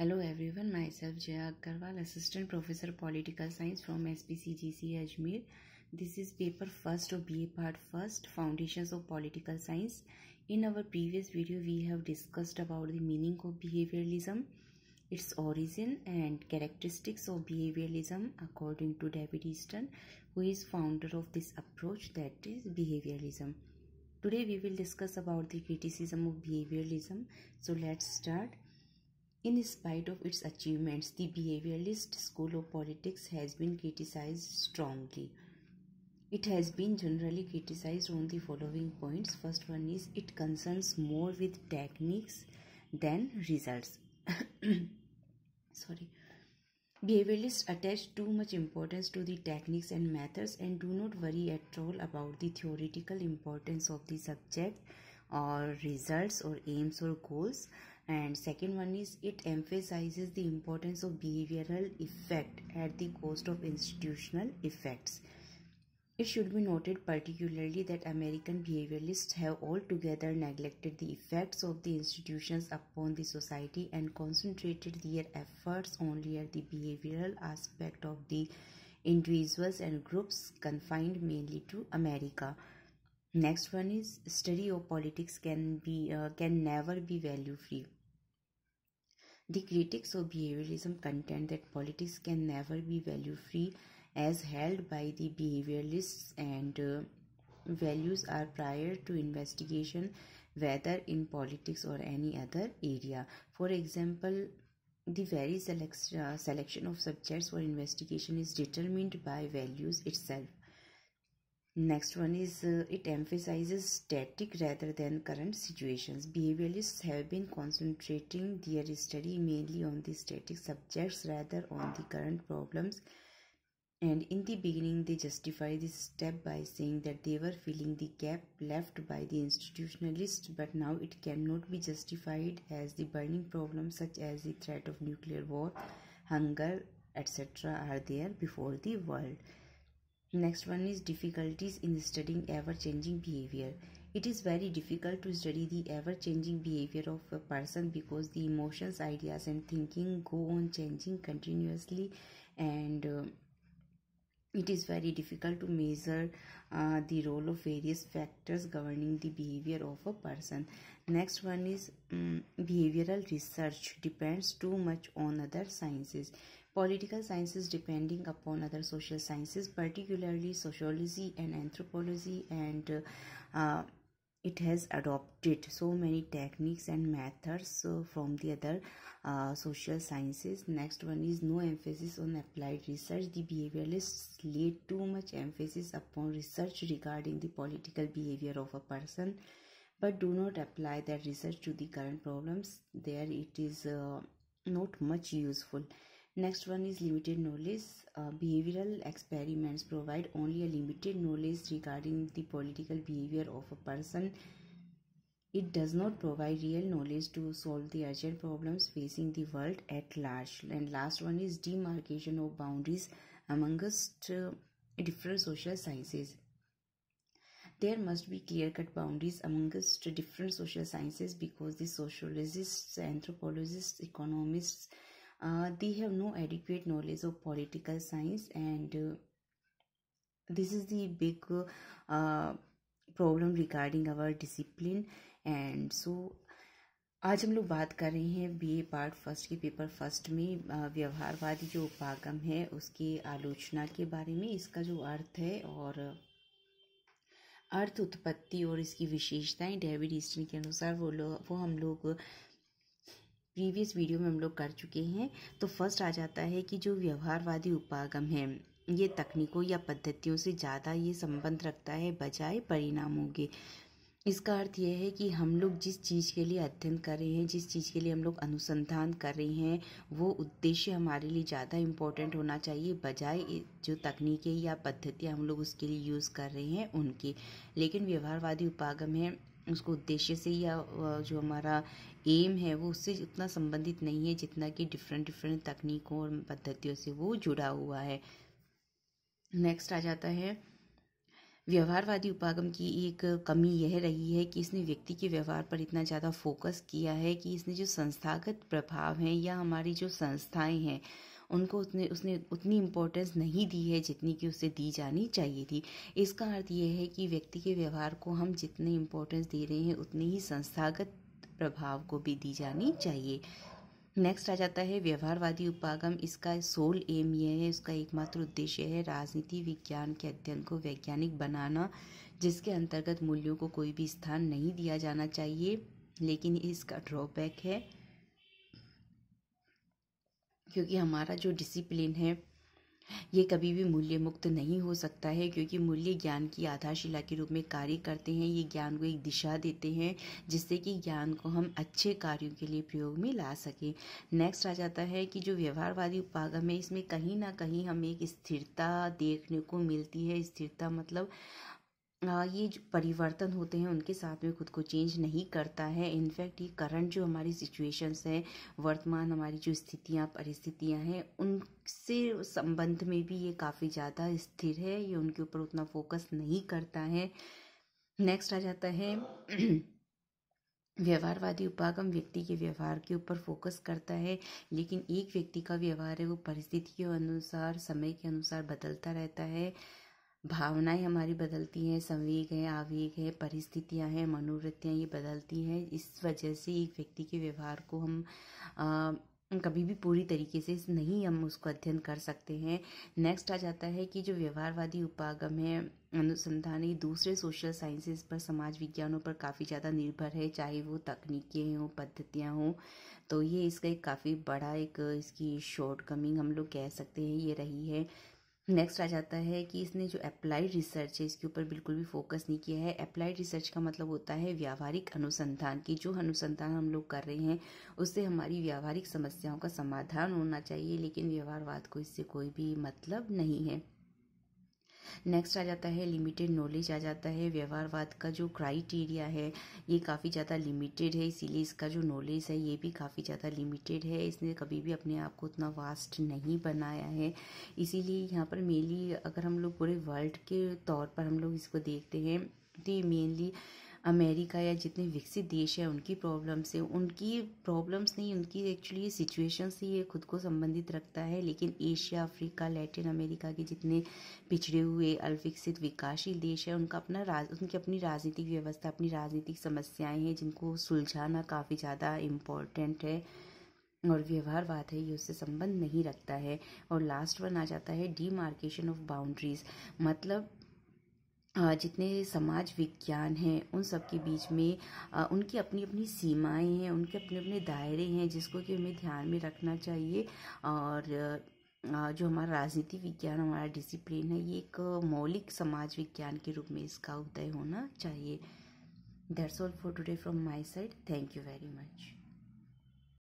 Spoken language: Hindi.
Hello everyone, myself Jaya Agarwal, Assistant Professor Political Science from SPCGC Ajmer. This is paper first or BA part first, Foundations of Political Science. In our previous video, we have discussed about the meaning of behavioralism, its origin and characteristics of behavioralism according to David Easton, who is founder of this approach that is behavioralism. Today we will discuss about the criticism of behavioralism. So let's start. In spite of its achievements, the behavioralist school of politics has been criticized strongly. It has been generally criticized on the following points. First one is it concerns more with techniques than results. Sorry. Behavioralists attach too much importance to the techniques and methods and do not worry at all about the theoretical importance of the subject or results or aims or goals and second one is it emphasizes the importance of behavioral effect at the cost of institutional effects it should be noted particularly that american behavioralists have altogether neglected the effects of the institutions upon the society and concentrated their efforts only at the behavioral aspect of the individuals and groups confined mainly to america next one is study of politics can be uh, can never be value free the critics of behaviorism contend that politics can never be value free as held by the behaviorists, and uh, values are prior to investigation whether in politics or any other area. For example, the very uh, selection of subjects for investigation is determined by values itself. Next one is uh, it emphasizes static rather than current situations. Behavioralists have been concentrating their study mainly on the static subjects rather on the current problems. And in the beginning, they justify this step by saying that they were filling the gap left by the institutionalists, but now it cannot be justified as the burning problems such as the threat of nuclear war, hunger, etc., are there before the world. Next one is difficulties in studying ever-changing behavior. It is very difficult to study the ever-changing behavior of a person because the emotions, ideas and thinking go on changing continuously and uh, it is very difficult to measure uh, the role of various factors governing the behavior of a person next one is um, behavioral research depends too much on other sciences Political sciences depending upon other social sciences, particularly sociology and anthropology, and uh, it has adopted so many techniques and methods uh, from the other uh, social sciences next one is no emphasis on applied research the behavioralists laid too much emphasis upon research regarding the political behavior of a person but do not apply that research to the current problems there it is uh, not much useful next one is limited knowledge uh, behavioral experiments provide only a limited knowledge regarding the political behavior of a person it does not provide real knowledge to solve the urgent problems facing the world at large and last one is demarcation of boundaries amongst uh, different social sciences there must be clear-cut boundaries amongst different social sciences because the sociologists anthropologists economists uh, they have no adequate knowledge of political science and uh, this is the big uh, problem regarding our discipline and so आज हम लोग बात कर रहे हैं बीए पार्ट फर्स्ट के पेपर फर्स्ट में uh, व्यवहारवादी जो उपागम है उसकी आलोचना के बारे में इसका जो अर्थ है और अर्थ उत्पत्ति और इसकी विशेषताएं डेविड ईस्टन के अनुसार वो लोग वो हम लोग प्रीवियस वीडियो में हम लोग कर चुके हैं तो फर्स्ट आ जाता है कि जो व्यवहारवादी उपागम है ये तकनीकों या पद्धतियों से ज़्यादा ये संबंध रखता है बजाय परिणामों के इसका अर्थ यह है कि हम लोग जिस चीज़ के लिए अध्ययन कर रहे हैं जिस चीज़ के लिए हम लोग अनुसंधान कर रहे हैं वो उद्देश्य हमारे लिए ज़्यादा इम्पोर्टेंट होना चाहिए बजाय जो तकनीकें या पद्धतियाँ हम लोग उसके लिए यूज़ कर रहे हैं उनकी लेकिन व्यवहारवादी उपागम है उसको उद्देश्य से या जो हमारा एम है वो उससे उतना संबंधित नहीं है जितना कि डिफरेंट डिफरेंट तकनीकों और पद्धतियों से वो जुड़ा हुआ है नेक्स्ट आ जाता है व्यवहारवादी उपागम की एक कमी यह रही है कि इसने व्यक्ति के व्यवहार पर इतना ज़्यादा फोकस किया है कि इसने जो संस्थागत प्रभाव हैं या हमारी जो संस्थाएं हैं उनको उतने उसने उतनी इम्पोर्टेंस नहीं दी है जितनी कि उसे दी जानी चाहिए थी इसका अर्थ यह है कि व्यक्ति के व्यवहार को हम जितने इम्पोर्टेंस दे रहे हैं उतनी ही संस्थागत प्रभाव को भी दी जानी चाहिए नेक्स्ट आ जाता है व्यवहारवादी उपागम इसका सोल एम यह है इसका एकमात्र उद्देश्य है राजनीति विज्ञान के अध्ययन को वैज्ञानिक बनाना जिसके अंतर्गत मूल्यों को कोई भी स्थान नहीं दिया जाना चाहिए लेकिन इसका ड्रॉबैक है क्योंकि हमारा जो डिसिप्लिन है ये कभी भी मूल्य मुक्त नहीं हो सकता है क्योंकि मूल्य ज्ञान की आधारशिला के रूप में कार्य करते हैं ये ज्ञान को एक दिशा देते हैं जिससे कि ज्ञान को हम अच्छे कार्यों के लिए प्रयोग में ला सकें नेक्स्ट आ जाता है कि जो व्यवहारवादी उपागम है इसमें कहीं ना कहीं हमें एक स्थिरता देखने को मिलती है स्थिरता मतलब ये जो परिवर्तन होते हैं उनके साथ में खुद को चेंज नहीं करता है इनफैक्ट ये करंट जो हमारी सिचुएशंस हैं वर्तमान हमारी जो स्थितियाँ परिस्थितियाँ हैं उनसे संबंध में भी ये काफ़ी ज़्यादा स्थिर है ये उनके ऊपर उतना फोकस नहीं करता है नेक्स्ट आ जाता है व्यवहारवादी उपागम व्यक्ति के व्यवहार के ऊपर फोकस करता है लेकिन एक व्यक्ति का व्यवहार है वो परिस्थिति के अनुसार समय के अनुसार बदलता रहता है भावनाएं हमारी बदलती हैं संवेग है आवेग है परिस्थितियां हैं मनोवृत्तियां ये बदलती हैं इस वजह से एक व्यक्ति के व्यवहार को हम आ, कभी भी पूरी तरीके से नहीं हम उसको अध्ययन कर सकते हैं नेक्स्ट आ जाता है कि जो व्यवहारवादी उपागम है अनुसंधान ये दूसरे सोशल साइंसेस पर समाज विज्ञानों पर काफ़ी ज़्यादा निर्भर है चाहे वो तकनीकें हों पद्धतियाँ हों तो ये इसका एक काफ़ी बड़ा एक इसकी शॉर्टकमिंग हम लोग कह सकते हैं ये रही है नेक्स्ट आ जाता है कि इसने जो अप्लाइड रिसर्च है इसके ऊपर बिल्कुल भी फोकस नहीं किया है अप्लाइड रिसर्च का मतलब होता है व्यावहारिक अनुसंधान की जो अनुसंधान हम लोग कर रहे हैं उससे हमारी व्यावहारिक समस्याओं का समाधान होना चाहिए लेकिन व्यवहारवाद को इससे कोई भी मतलब नहीं है नेक्स्ट आ जाता है लिमिटेड नॉलेज आ जाता है व्यवहारवाद का जो क्राइटेरिया है ये काफ़ी ज़्यादा लिमिटेड है इसीलिए इसका जो नॉलेज है ये भी काफ़ी ज़्यादा लिमिटेड है इसने कभी भी अपने आप को उतना वास्ट नहीं बनाया है इसीलिए यहाँ पर मेनली अगर हम लोग पूरे वर्ल्ड के तौर पर हम लोग इसको देखते हैं तो ये मेनली अमेरिका या जितने विकसित देश हैं उनकी प्रॉब्लम्स से उनकी प्रॉब्लम्स नहीं उनकी एक्चुअली सिचुएशन से ये खुद को संबंधित रखता है लेकिन एशिया अफ्रीका लैटिन अमेरिका के जितने पिछड़े हुए अल्पविकसित विकासशील देश हैं उनका अपना राज उनकी अपनी राजनीतिक व्यवस्था अपनी राजनीतिक समस्याएं हैं जिनको सुलझाना काफ़ी ज़्यादा इम्पोर्टेंट है और व्यवहारवाद है ये उससे संबंध नहीं रखता है और लास्ट वन आ जाता है डीमार्केशन ऑफ बाउंड्रीज मतलब जितने समाज विज्ञान हैं उन सब के बीच में उनकी अपनी अपनी सीमाएं हैं उनके अपने अपने दायरे हैं जिसको कि हमें ध्यान में रखना चाहिए और जो हमारा राजनीति विज्ञान हमारा डिसिप्लिन है ये एक मौलिक समाज विज्ञान के रूप में इसका उदय होना चाहिए that's all for today from my side thank you very much